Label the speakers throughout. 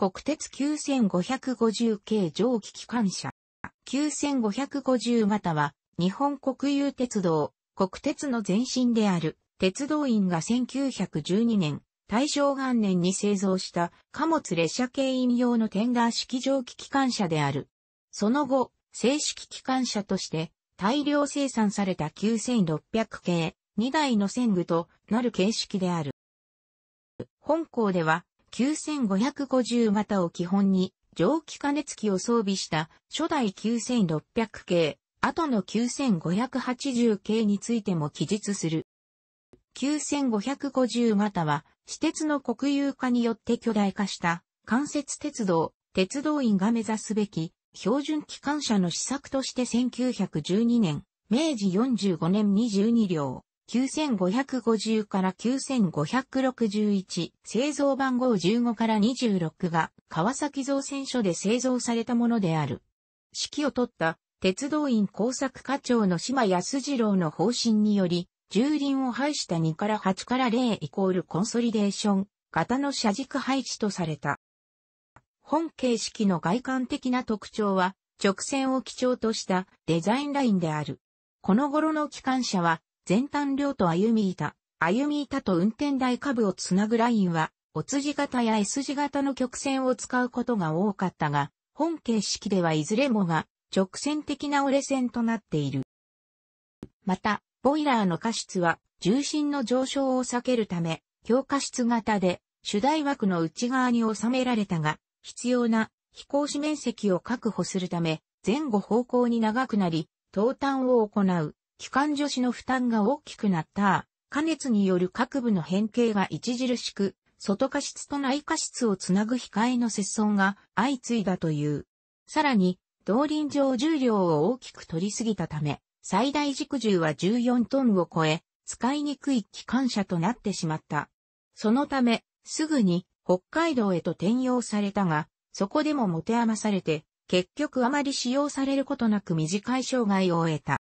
Speaker 1: 国鉄9550系蒸気機関車。9550型は、日本国有鉄道、国鉄の前身である、鉄道員が1912年、大正元年に製造した貨物列車系飲用のテンダー式蒸気機関車である。その後、正式機関車として大量生産された9600系2台の線具となる形式である。本校では9550型を基本に、蒸気加熱機を装備した初代9600系、後の9580系についても記述する。9550型は、私鉄の国有化によって巨大化した関節鉄道、鉄道員が目指すべき標準機関車の施策として1912年、明治45年22両、9550から9561、製造番号15から26が川崎造船所で製造されたものである。指揮を取った鉄道院工作課長の島康次郎の方針により、重輪を配した2から8から0イコールコンソリデーション型の車軸配置とされた。本形式の外観的な特徴は直線を基調としたデザインラインである。この頃の機関車は全単両と歩み板、歩み板と運転台下部をつなぐラインは、お辻型や S 字型の曲線を使うことが多かったが、本形式ではいずれもが直線的な折れ線となっている。また、ボイラーの過失は重心の上昇を避けるため、強化室型で主題枠の内側に収められたが、必要な飛行士面積を確保するため、前後方向に長くなり、投炭を行う。機関助手の負担が大きくなった。加熱による各部の変形が著しく、外加湿と内加湿をつなぐ控えの接損が相次いだという。さらに、動輪上重量を大きく取りすぎたため、最大軸重は14トンを超え、使いにくい機関車となってしまった。そのため、すぐに北海道へと転用されたが、そこでも持て余されて、結局あまり使用されることなく短い障害を終えた。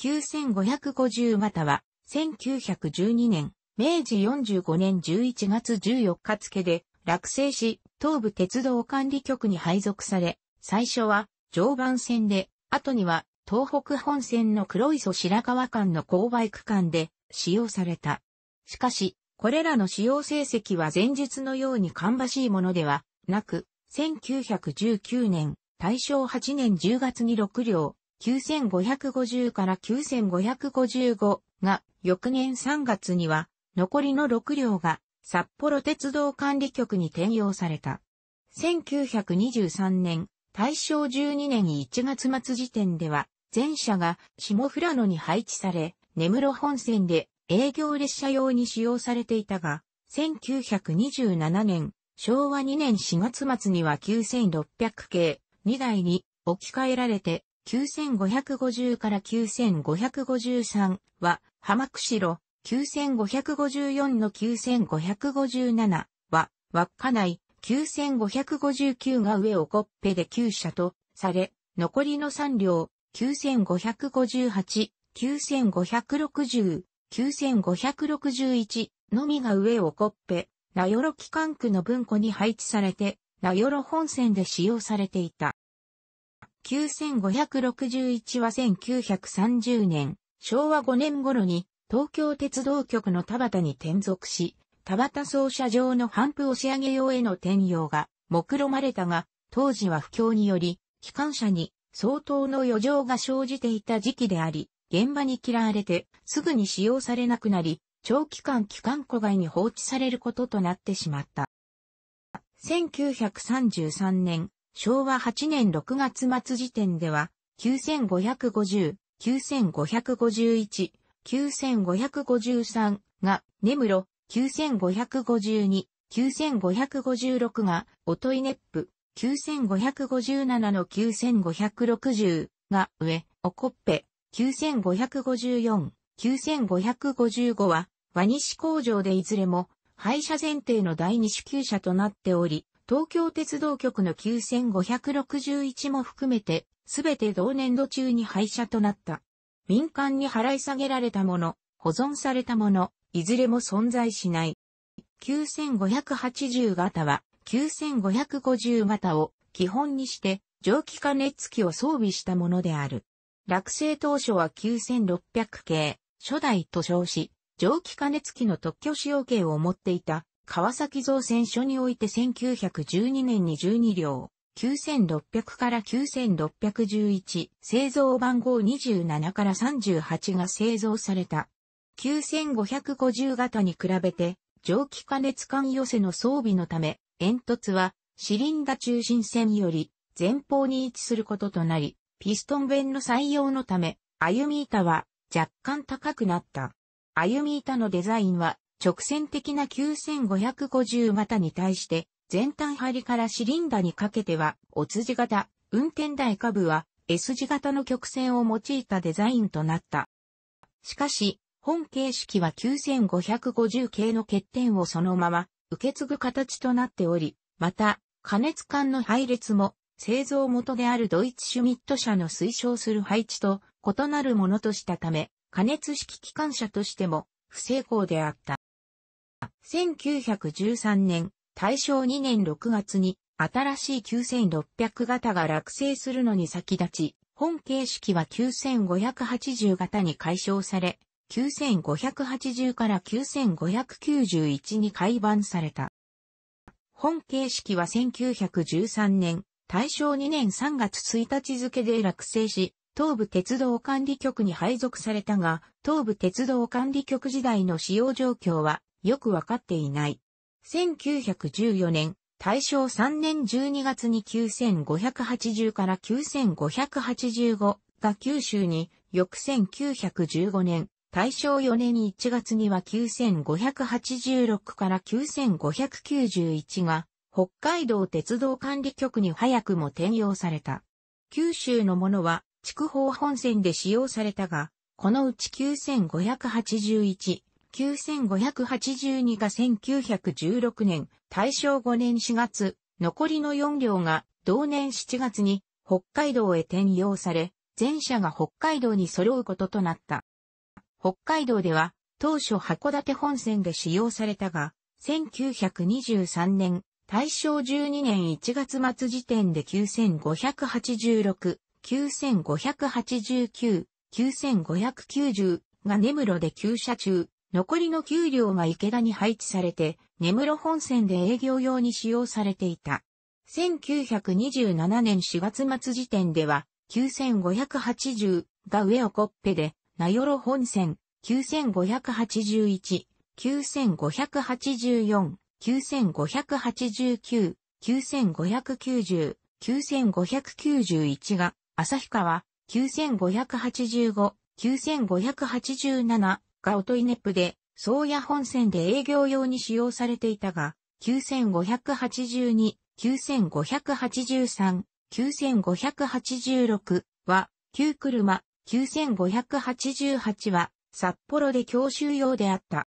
Speaker 1: 9550または、1912年、明治45年11月14日付で、落成し、東武鉄道管理局に配属され、最初は常磐線で、後には東北本線の黒磯白川間の勾配区間で使用された。しかし、これらの使用成績は前述のように芳しいものではなく、1919年、大正8年10月に6両、9550から9555が翌年3月には残りの6両が札幌鉄道管理局に転用された。1923年、大正12年1月末時点では、全車が下富良野に配置され、根室本線で営業列車用に使用されていたが、1927年、昭和2年4月末には9600系2台に置き換えられて、9550から9553は、浜釧路、9554の9557は、稚内、9559が上をコッペで9社とされ、残りの3両、9558、9560、9561のみが上をコッペ、名寄機関区の文庫に配置されて、名寄本線で使用されていた。9561は1930年、昭和5年頃に東京鉄道局の田畑に転属し、田畑操車場の半布押上用への転用が目論まれたが、当時は不況により、機関車に相当の余剰が生じていた時期であり、現場に嫌われてすぐに使用されなくなり、長期間機関庫外に放置されることとなってしまった。1933年、昭和8年6月末時点では、9550、9551、9553が根室、9552、9556がおといねっぷ、9557の9560が上、おこっぺ、9554、9555は、和西工場でいずれも、廃車前提の第二支給者となっており、東京鉄道局の9561も含めて、すべて同年度中に廃車となった。民間に払い下げられたもの、保存されたもの、いずれも存在しない。9580型は9550型を基本にして蒸気加熱機を装備したものである。落成当初は9600系、初代と称し、蒸気加熱機の特許使用権を持っていた川崎造船所において1912年に12両、9600から9611、製造番号27から38が製造された。9550型に比べて、蒸気加熱管寄せの装備のため、煙突は、シリンダ中心線より、前方に位置することとなり、ピストン弁の採用のため、歩み板は、若干高くなった。歩み板のデザインは、直線的な9550股に対して、前端張りからシリンダにかけては、お辻型、運転台下部は S 字型の曲線を用いたデザインとなった。しかし、本形式は9550系の欠点をそのまま受け継ぐ形となっており、また、加熱管の配列も製造元であるドイツシュミット社の推奨する配置と異なるものとしたため、加熱式機関車としても不成功であった。1913年、大正2年6月に、新しい9600型が落成するのに先立ち、本形式は9580型に改称され、9580から9591に改版された。本形式は1913年、大正2年3月1日付で落成し、東武鉄道管理局に配属されたが、東武鉄道管理局時代の使用状況はよくわかっていない。1914年、大正3年12月に9580から9585が九州に、翌1915年、大正4年1月には9586から9591が、北海道鉄道管理局に早くも転用された。九州のものは、筑豊本線で使用されたが、このうち9581、9582が1916年、大正5年4月、残りの4両が同年7月に北海道へ転用され、全車が北海道に揃うこととなった。北海道では当初函館本線で使用されたが、1923年、大正12年1月末時点で9586、9589、9590が根室で旧車中、残りの給料が池田に配置されて、根室本線で営業用に使用されていた。1927年4月末時点では、9580が上をコッペで、名寄本線、9581、9584、9589、9590、9591が、旭川、9585、9587、がオトイネップで、宗谷本線で営業用に使用されていたが、9582、9583、9586は、旧車、9588は、札幌で教習用であった。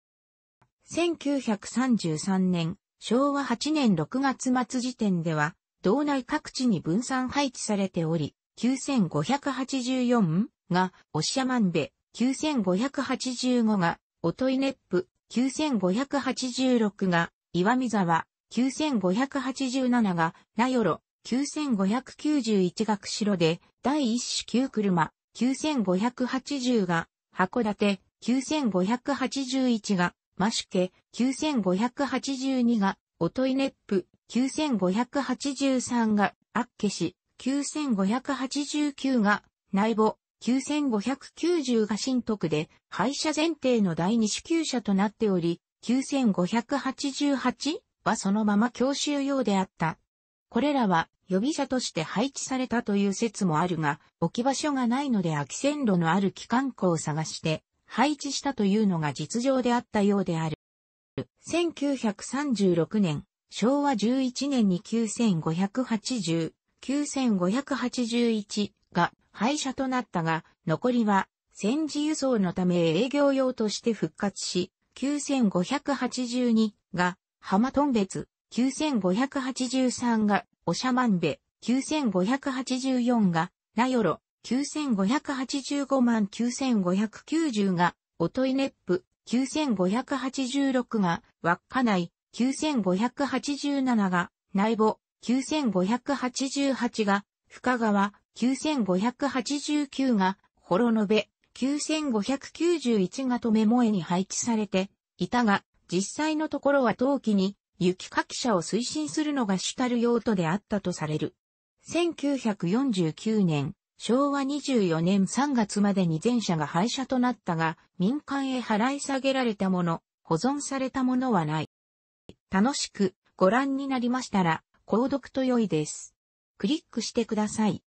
Speaker 1: 1933年、昭和8年6月末時点では、道内各地に分散配置されており、9584が、押まんべ、9585が、おといねっぷ、9586が、岩見沢、9587が、なよろ、9591が釧路で、第一種9車、9580が、函館、9581が、マシケ、9582が、おといねっぷ、9583が、あっけし、9589が、内ボ、9590が新徳で、廃車前提の第二支給車となっており、9588はそのまま教習用であった。これらは予備車として配置されたという説もあるが、置き場所がないので空き線路のある機関庫を探して配置したというのが実情であったようである。1936年、昭和11年に9580、9581が廃車となったが、残りは戦時輸送のため営業用として復活し、9582が浜トンベツ、9583がおしゃまんべ、9584がなよろ、9585万9590がおといねっぷ、9586がわっかない、9587が内母、9588が深川、9589がノベ、9591がとめ萌えに配置されていたが、実際のところは陶器に雪かき者を推進するのが主たる用途であったとされる。1949年、昭和24年3月までに全社が廃車となったが、民間へ払い下げられたもの、保存されたものはない。楽しくご覧になりましたら、購読と良いです。クリックしてください。